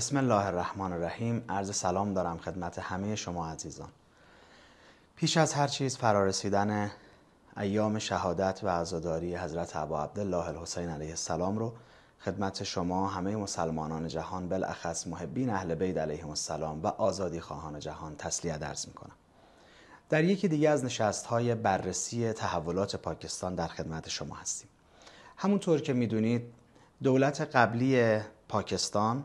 بسم الله الرحمن الرحیم عرض سلام دارم خدمت همه شما عزیزان پیش از هر چیز فرارسیدن ایام شهادت و عزاداری حضرت عبا عبدالله الحسین علیه السلام رو خدمت شما همه مسلمانان جهان بالاخص محبین اهل بید علیهم السلام و آزادی خواهان جهان تسلیه درس میکنم در یکی دیگه از نشست های بررسی تحولات پاکستان در خدمت شما هستیم همونطور که میدونید دولت قبلی پاکستان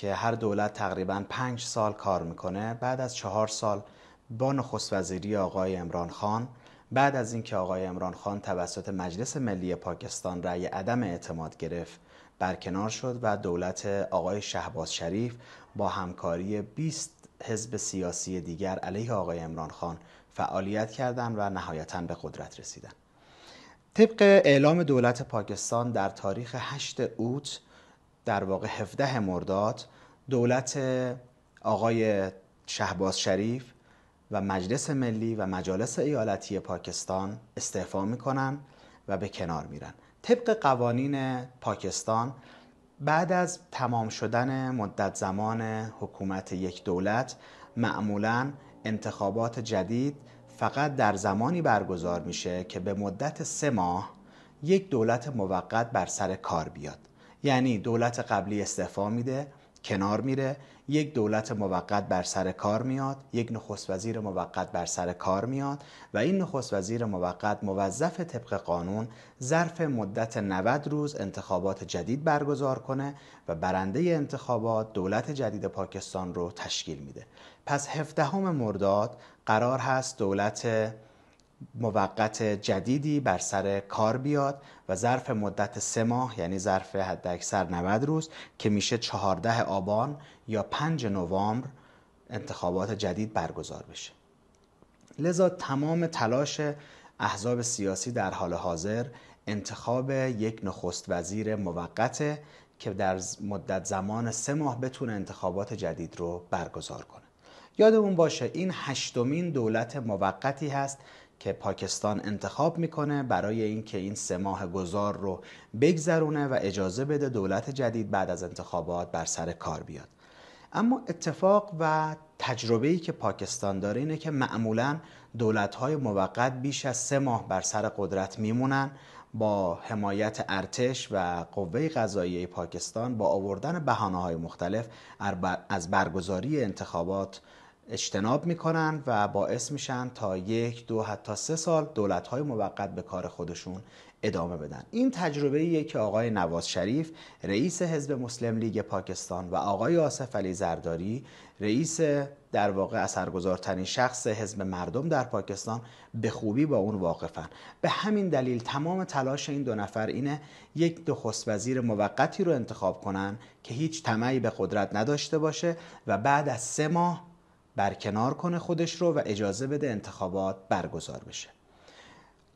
که هر دولت تقریبا پنج سال کار میکنه بعد از چهار سال با نخست وزیری آقای امران خان بعد از اینکه آقای امران خان توسط مجلس ملی پاکستان رأی عدم اعتماد گرفت برکنار شد و دولت آقای شهباز شریف با همکاری 20 حزب سیاسی دیگر علیه آقای امران خان فعالیت کردند و نهایتا به قدرت رسیدند. طبق اعلام دولت پاکستان در تاریخ 8 اوت در واقع 17 مرداد دولت آقای شهباز شریف و مجلس ملی و مجالس ایالتی پاکستان استعفا میکنن و به کنار میرن طبق قوانین پاکستان بعد از تمام شدن مدت زمان حکومت یک دولت معمولا انتخابات جدید فقط در زمانی برگزار میشه که به مدت سه ماه یک دولت موقت بر سر کار بیاد یعنی دولت قبلی استعفا میده کنار میره یک دولت موقت بر سر کار میاد یک نخست وزیر موقت بر سر کار میاد و این نخست وزیر موقت موظف طبق قانون ظرف مدت 90 روز انتخابات جدید برگزار کنه و برنده انتخابات دولت جدید پاکستان رو تشکیل میده پس 17 مرداد قرار هست دولت موقت جدیدی بر سر کار بیاد و ظرف مدت سه ماه یعنی ظرف حد اکثر 90 روز که میشه 14 آبان یا 5 نوامبر انتخابات جدید برگزار بشه لذا تمام تلاش احزاب سیاسی در حال حاضر انتخاب یک نخست وزیر موقت که در مدت زمان سه ماه بتونه انتخابات جدید رو برگزار کنه یادمون باشه این هشتمین دولت موقتی هست که پاکستان انتخاب میکنه برای اینکه این سه ماه گذار رو بگذرونه و اجازه بده دولت جدید بعد از انتخابات بر سر کار بیاد اما اتفاق و ای که پاکستان داره اینه که معمولا های موقت بیش از سه ماه بر سر قدرت میمونن با حمایت ارتش و قوه قضایی پاکستان با آوردن بهانه های مختلف از برگزاری انتخابات اجتناب میکنن و باعث میشن تا یک دو حتی سه سال دولت های موقت به کار خودشون ادامه بدن این تجربه ایه که آقای نواز شریف رئیس حزب مسلم لیگ پاکستان و آقای آصف علی زرداری رئیس در واقع اثرگذارترین شخص حزب مردم در پاکستان به خوبی با اون واقفن به همین دلیل تمام تلاش این دو نفر اینه یک نخست وزیر موقتی رو انتخاب کنن که هیچ طمعی به قدرت نداشته باشه و بعد از سه ماه برکنار کنه خودش رو و اجازه بده انتخابات برگزار بشه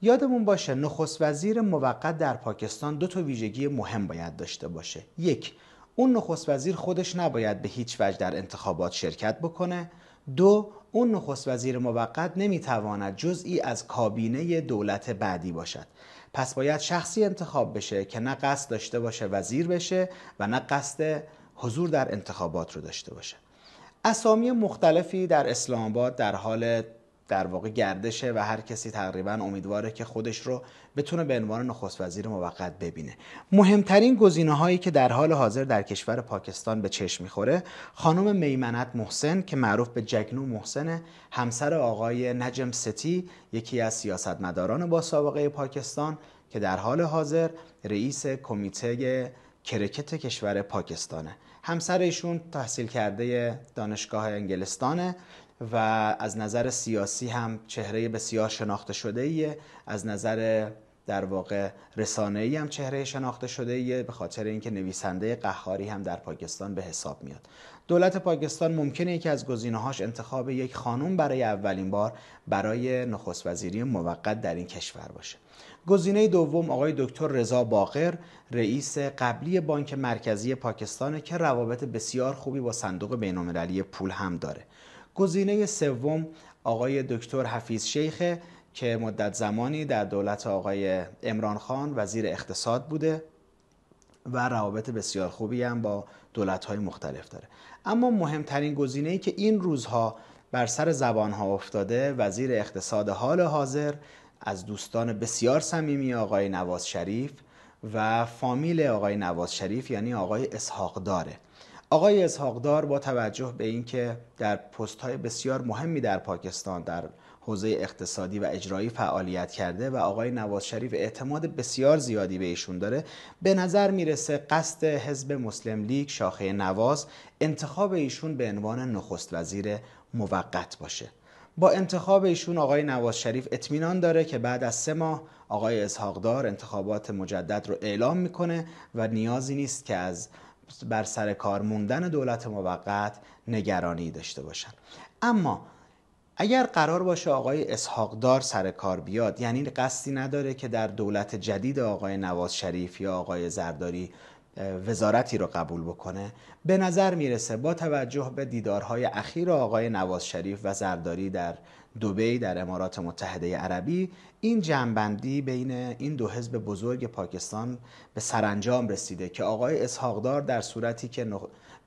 یادمون باشه نخست وزیر موقت در پاکستان دو تا ویژگی مهم باید داشته باشه یک اون نخست وزیر خودش نباید به هیچ وجه در انتخابات شرکت بکنه دو اون نخست وزیر موقت نمیتواند جزئی از کابینه دولت بعدی باشد پس باید شخصی انتخاب بشه که نه قصد داشته باشه وزیر بشه و نه قصد حضور در انتخابات رو داشته باشه اسامی مختلفی در اسلام آباد در حال در واقع گردشه و هر کسی تقریبا امیدواره که خودش رو بتونه به عنوان نخست وزیر موقت ببینه مهمترین گزینه هایی که در حال حاضر در کشور پاکستان به چشم میخوره خانم میمنت محسن که معروف به جگنو محسن همسر آقای نجم ستی یکی از سیاستمداران با سابقه پاکستان که در حال حاضر رئیس کمیته کرکت کشور پاکستانه همسر ایشون تحصیل کرده دانشگاه انگلستانه و از نظر سیاسی هم چهره بسیار شناخته شده ایه از نظر در واقع رسانه ای هم چهره شناخته شده ایه به خاطر اینکه نویسنده قهاری هم در پاکستان به حساب میاد دولت پاکستان ممکنه یکی از گزینه‌هاش انتخاب یک خانم برای اولین بار برای نخست وزیری موقت در این کشور باشه گزینه دوم آقای دکتر رضا باقر رئیس قبلی بانک مرکزی پاکستانه که روابط بسیار خوبی با صندوق بین‌المللی پول هم داره گزینه سوم آقای دکتر حفیظ شیخه که مدت زمانی در دولت آقای امران خان وزیر اقتصاد بوده و روابط بسیار خوبی هم با دولت‌های مختلف داره اما مهمترین ای که این روزها بر سر زبانها افتاده وزیر اقتصاد حال حاضر از دوستان بسیار صمیمی آقای نواز شریف و فامیل آقای نواز شریف یعنی آقای داره. آقای دار با توجه به اینکه در پست های بسیار مهمی در پاکستان در حوزه اقتصادی و اجرایی فعالیت کرده و آقای نواز شریف اعتماد بسیار زیادی به ایشون داره به نظر میرسه قصد حزب مسلم لیگ شاخه نواز انتخاب ایشون به عنوان نخست وزیر موقت باشه با انتخاب ایشون آقای نواز شریف اطمینان داره که بعد از سه ماه آقای اسحاقدار انتخابات مجدد رو اعلام میکنه و نیازی نیست که از بر سر کار موندن دولت موقت نگرانی داشته باشن اما اگر قرار باشه آقای اسحاقدار سر کار بیاد یعنی قصدی نداره که در دولت جدید آقای نواز شریف یا آقای زرداری وزارتی رو قبول بکنه به نظر میرسه با توجه به دیدارهای اخیر آقای نواز شریف و زرداری در دوبی در امارات متحده عربی این جنبندی بین این دو حزب بزرگ پاکستان به سرانجام رسیده که آقای اسحاقدار در صورتی که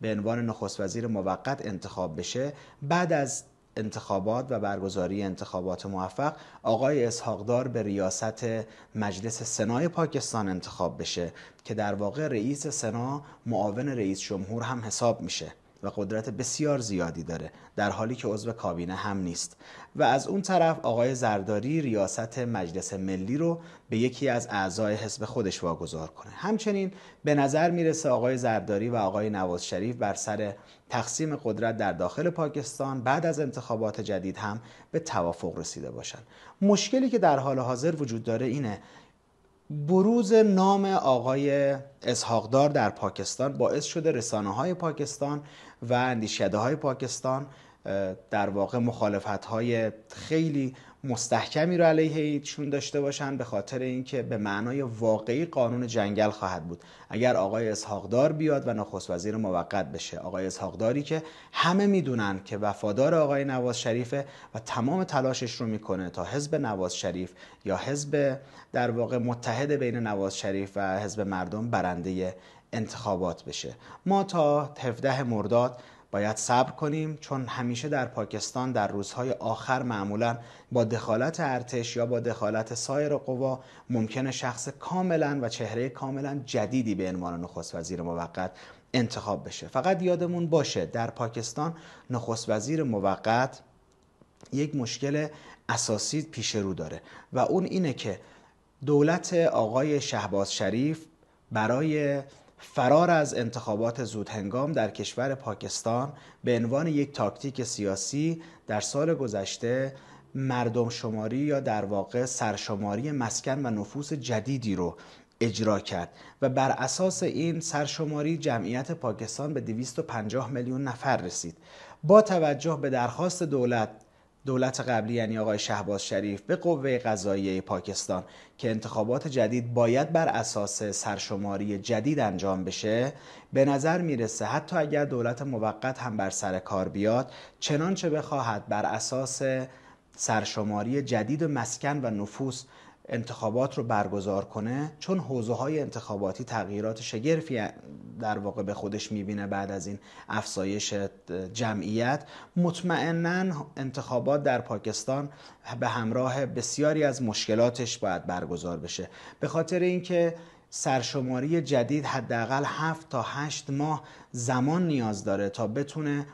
به عنوان نخست وزیر موقت انتخاب بشه بعد از انتخابات و برگزاری انتخابات موفق آقای اسحاقدار به ریاست مجلس سنای پاکستان انتخاب بشه که در واقع رئیس سنا معاون رئیس جمهور هم حساب میشه و قدرت بسیار زیادی داره در حالی که عضو کابینه هم نیست و از اون طرف آقای زرداری ریاست مجلس ملی رو به یکی از اعضای حزب خودش واگذار کنه همچنین به نظر میرسه آقای زرداری و آقای نواز شریف بر سر تقسیم قدرت در داخل پاکستان بعد از انتخابات جدید هم به توافق رسیده باشن مشکلی که در حال حاضر وجود داره اینه بروز نام آقای اسحاقدار در پاکستان باعث شده رسانه های پاکستان و اندیشکده های پاکستان در واقع مخالفت های خیلی مستحکمی رو علیه ایشون داشته باشن به خاطر اینکه به معنای واقعی قانون جنگل خواهد بود اگر آقای اسحاقدار بیاد و نخست وزیر موقت بشه آقای اسحاقداری که همه میدونن که وفادار آقای نواز شریفه و تمام تلاشش رو میکنه تا حزب نواز شریف یا حزب در واقع متحد بین نواز شریف و حزب مردم برنده انتخابات بشه ما تا 17 مرداد باید صبر کنیم چون همیشه در پاکستان در روزهای آخر معمولا با دخالت ارتش یا با دخالت سایر قوا ممکن شخص کاملا و چهره کاملا جدیدی به عنوان نخست وزیر موقت انتخاب بشه فقط یادمون باشه در پاکستان نخست وزیر موقت یک مشکل اساسی پیش رو داره و اون اینه که دولت آقای شهباز شریف برای فرار از انتخابات زودهنگام در کشور پاکستان به عنوان یک تاکتیک سیاسی در سال گذشته مردم شماری یا در واقع سرشماری مسکن و نفوس جدیدی رو اجرا کرد و بر اساس این سرشماری جمعیت پاکستان به 250 میلیون نفر رسید با توجه به درخواست دولت دولت قبلی یعنی آقای شهباز شریف به قوه قضاییه پاکستان که انتخابات جدید باید بر اساس سرشماری جدید انجام بشه به نظر میرسه حتی اگر دولت موقت هم بر سر کار بیاد چنانچه بخواهد بر اساس سرشماری جدید مسکن و نفوس انتخابات رو برگزار کنه چون حوزه های انتخاباتی تغییرات شگرفی در واقع به خودش میبینه بعد از این افزایش جمعیت مطمئنا انتخابات در پاکستان به همراه بسیاری از مشکلاتش باید برگزار بشه به خاطر اینکه سرشماری جدید حداقل 7 تا 8 ماه زمان نیاز داره تا بتونه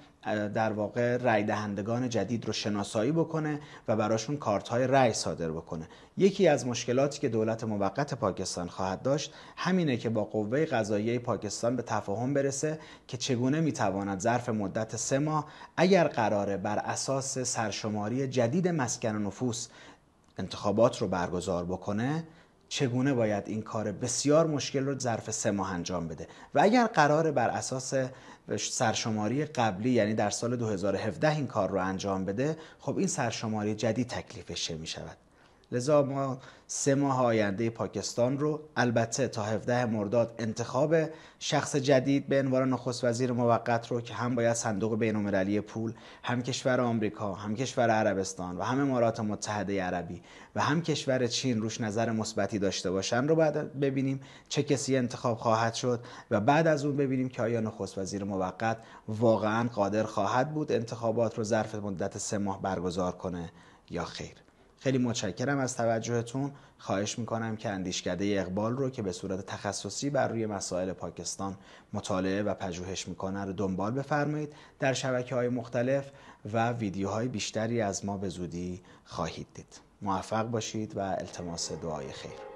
در واقع رای دهندگان جدید رو شناسایی بکنه و براشون کارت های رای صادر بکنه یکی از مشکلاتی که دولت موقت پاکستان خواهد داشت همینه که با قوه قضایی پاکستان به تفاهم برسه که چگونه میتواند ظرف مدت سه ماه اگر قراره بر اساس سرشماری جدید مسکن نفوس انتخابات رو برگزار بکنه چگونه باید این کار بسیار مشکل رو ظرف سه ماه انجام بده و اگر قرار بر اساس سرشماری قبلی یعنی در سال 2017 این کار رو انجام بده خب این سرشماری جدید تکلیفش چه می شود لذا ما سه ماه آینده پاکستان رو البته تا 17 مرداد انتخاب شخص جدید به عنوان نخست وزیر موقت رو که هم باید صندوق بین‌المللی پول هم کشور آمریکا هم کشور عربستان و هم امارات متحده عربی و هم کشور چین روش نظر مثبتی داشته باشن رو بعد ببینیم چه کسی انتخاب خواهد شد و بعد از اون ببینیم که آیا نخست وزیر موقت واقعا قادر خواهد بود انتخابات رو ظرف مدت سه ماه برگزار کنه یا خیر خیلی متشکرم از توجهتون خواهش میکنم که اندیشکده اقبال رو که به صورت تخصصی بر روی مسائل پاکستان مطالعه و پژوهش میکنه رو دنبال بفرمایید در شبکه های مختلف و ویدیوهای بیشتری از ما به زودی خواهید دید موفق باشید و التماس دعای خیر